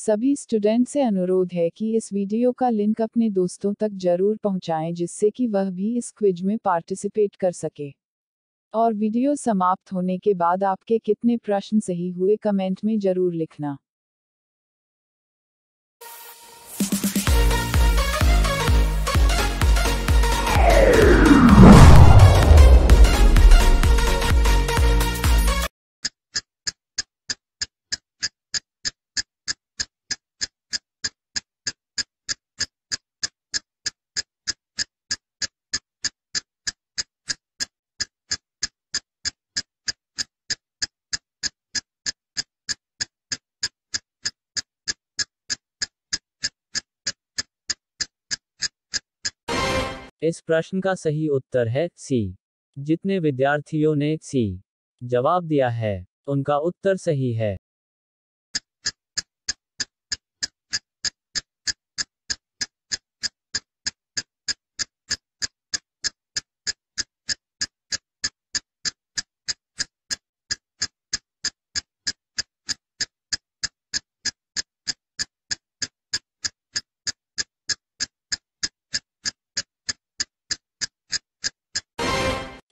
सभी स्टूडेंट से अनुरोध है कि इस वीडियो का लिंक अपने दोस्तों तक जरूर पहुंचाएं जिससे कि वह भी इस क्विज में पार्टिसिपेट कर सके और वीडियो समाप्त होने के बाद आपके कितने प्रश्न सही हुए कमेंट में जरूर लिखना इस प्रश्न का सही उत्तर है सी जितने विद्यार्थियों ने सी जवाब दिया है उनका उत्तर सही है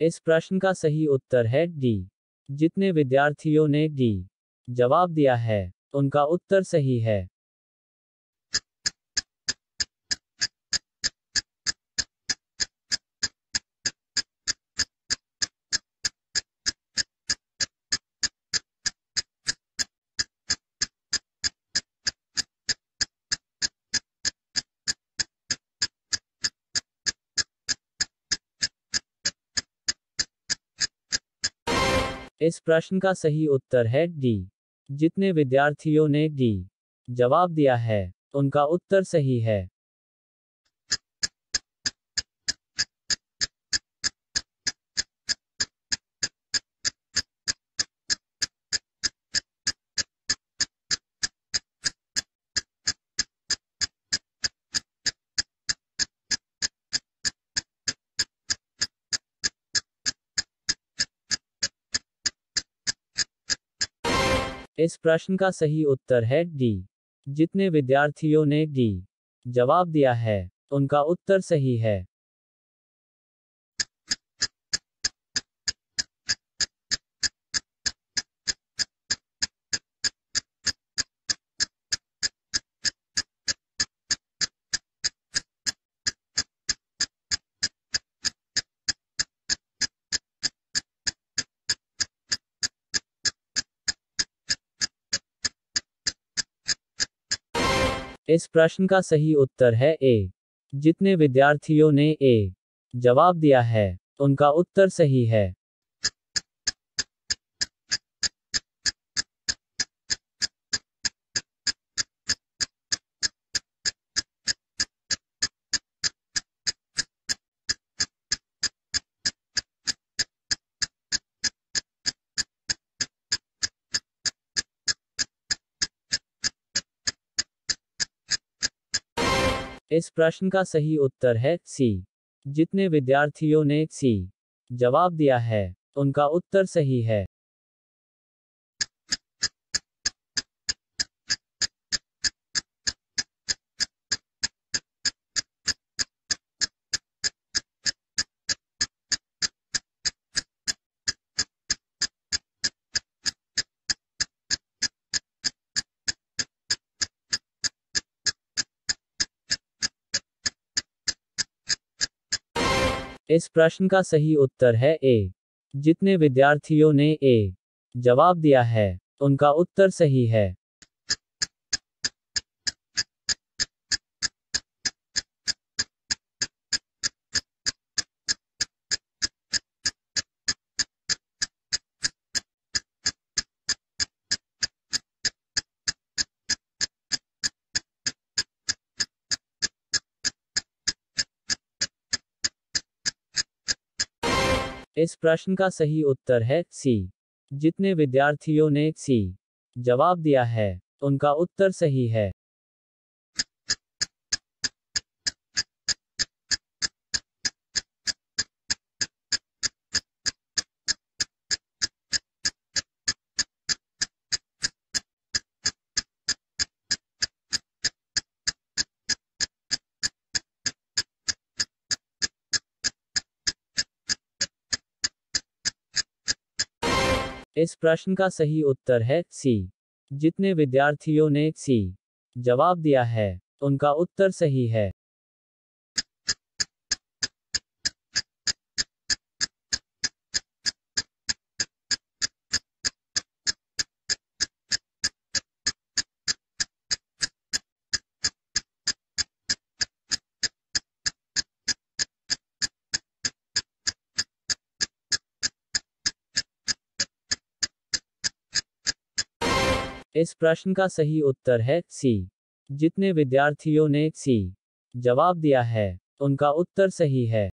इस प्रश्न का सही उत्तर है डी जितने विद्यार्थियों ने डी जवाब दिया है उनका उत्तर सही है इस प्रश्न का सही उत्तर है डी जितने विद्यार्थियों ने डी जवाब दिया है उनका उत्तर सही है इस प्रश्न का सही उत्तर है डी जितने विद्यार्थियों ने डी जवाब दिया है उनका उत्तर सही है इस प्रश्न का सही उत्तर है ए जितने विद्यार्थियों ने ए जवाब दिया है उनका उत्तर सही है इस प्रश्न का सही उत्तर है सी जितने विद्यार्थियों ने सी जवाब दिया है उनका उत्तर सही है इस प्रश्न का सही उत्तर है ए जितने विद्यार्थियों ने ए जवाब दिया है उनका उत्तर सही है इस प्रश्न का सही उत्तर है सी जितने विद्यार्थियों ने सी जवाब दिया है उनका उत्तर सही है इस प्रश्न का सही उत्तर है सी जितने विद्यार्थियों ने सी जवाब दिया है उनका उत्तर सही है इस प्रश्न का सही उत्तर है सी जितने विद्यार्थियों ने सी जवाब दिया है उनका उत्तर सही है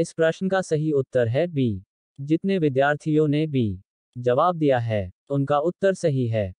इस प्रश्न का सही उत्तर है बी जितने विद्यार्थियों ने बी जवाब दिया है उनका उत्तर सही है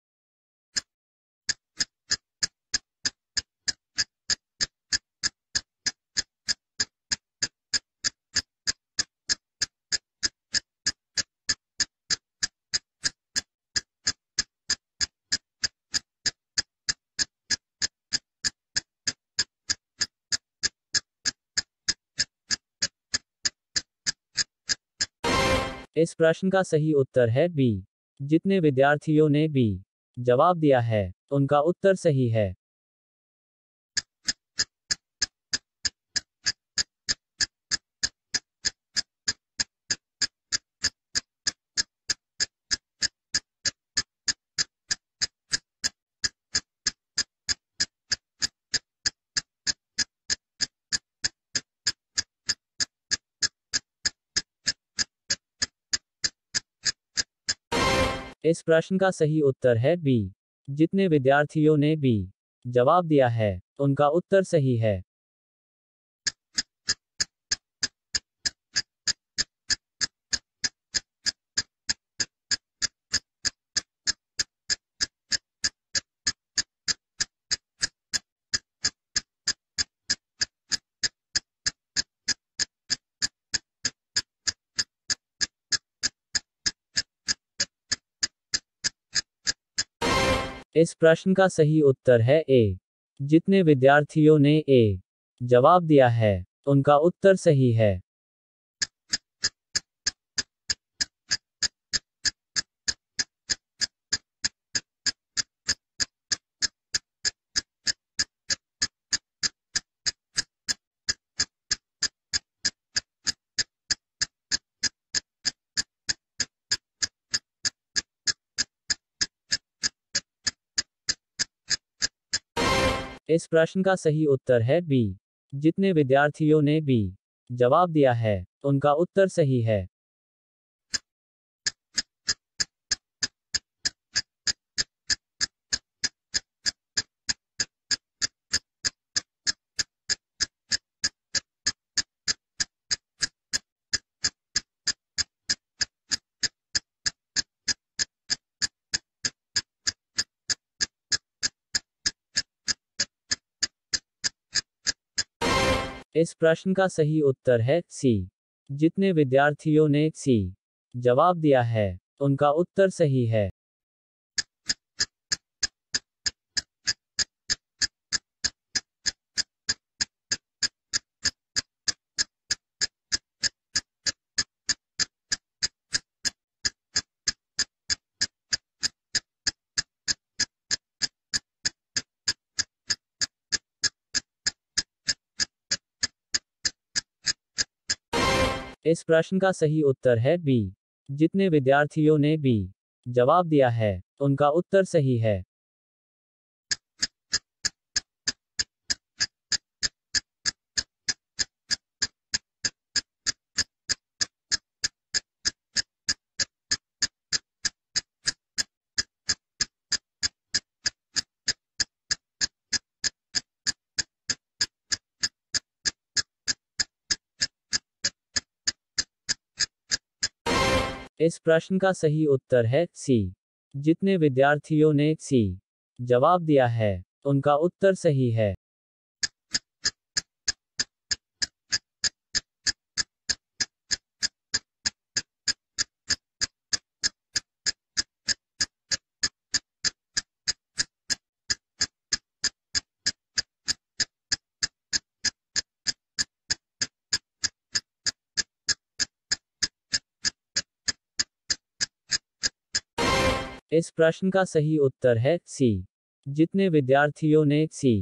इस प्रश्न का सही उत्तर है बी जितने विद्यार्थियों ने बी जवाब दिया है उनका उत्तर सही है इस प्रश्न का सही उत्तर है बी जितने विद्यार्थियों ने बी जवाब दिया है उनका उत्तर सही है इस प्रश्न का सही उत्तर है ए जितने विद्यार्थियों ने ए जवाब दिया है उनका उत्तर सही है इस प्रश्न का सही उत्तर है बी जितने विद्यार्थियों ने बी जवाब दिया है उनका उत्तर सही है इस प्रश्न का सही उत्तर है सी जितने विद्यार्थियों ने सी जवाब दिया है उनका उत्तर सही है इस प्रश्न का सही उत्तर है बी जितने विद्यार्थियों ने बी जवाब दिया है उनका उत्तर सही है इस प्रश्न का सही उत्तर है सी जितने विद्यार्थियों ने सी जवाब दिया है उनका उत्तर सही है इस प्रश्न का सही उत्तर है सी जितने विद्यार्थियों ने सी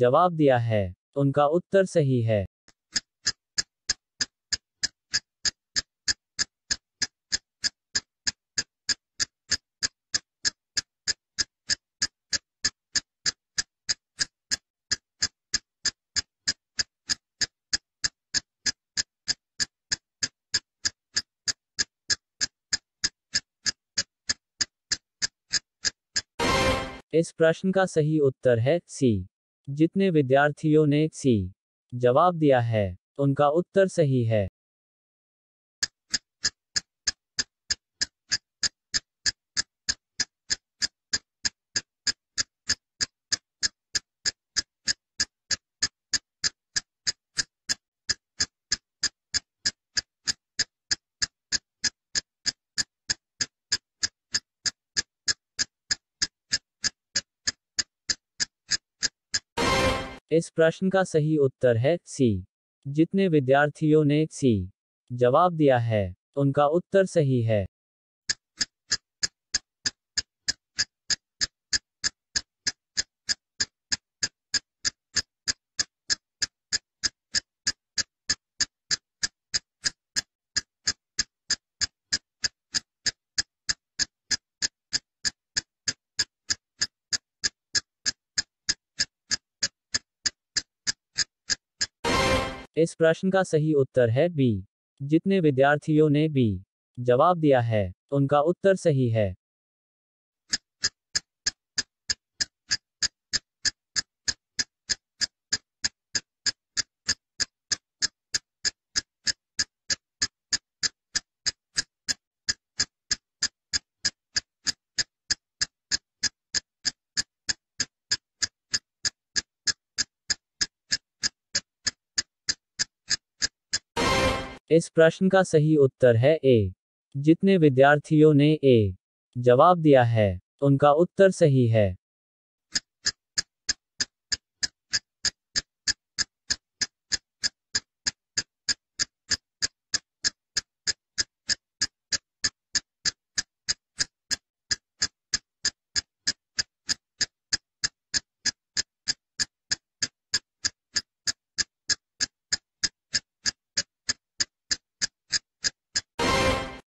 जवाब दिया है उनका उत्तर सही है इस प्रश्न का सही उत्तर है सी जितने विद्यार्थियों ने सी जवाब दिया है उनका उत्तर सही है इस प्रश्न का सही उत्तर है सी जितने विद्यार्थियों ने सी जवाब दिया है उनका उत्तर सही है इस प्रश्न का सही उत्तर है बी जितने विद्यार्थियों ने बी जवाब दिया है उनका उत्तर सही है इस प्रश्न का सही उत्तर है ए जितने विद्यार्थियों ने ए जवाब दिया है उनका उत्तर सही है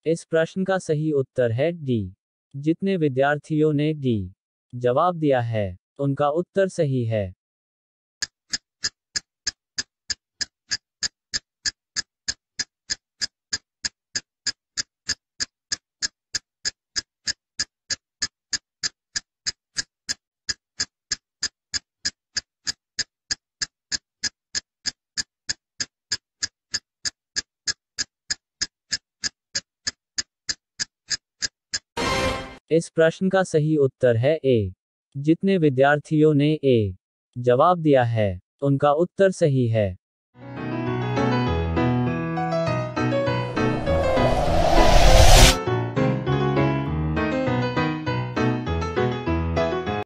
इस प्रश्न का सही उत्तर है डी जितने विद्यार्थियों ने डी जवाब दिया है उनका उत्तर सही है इस प्रश्न का सही उत्तर है ए जितने विद्यार्थियों ने ए जवाब दिया है उनका उत्तर सही है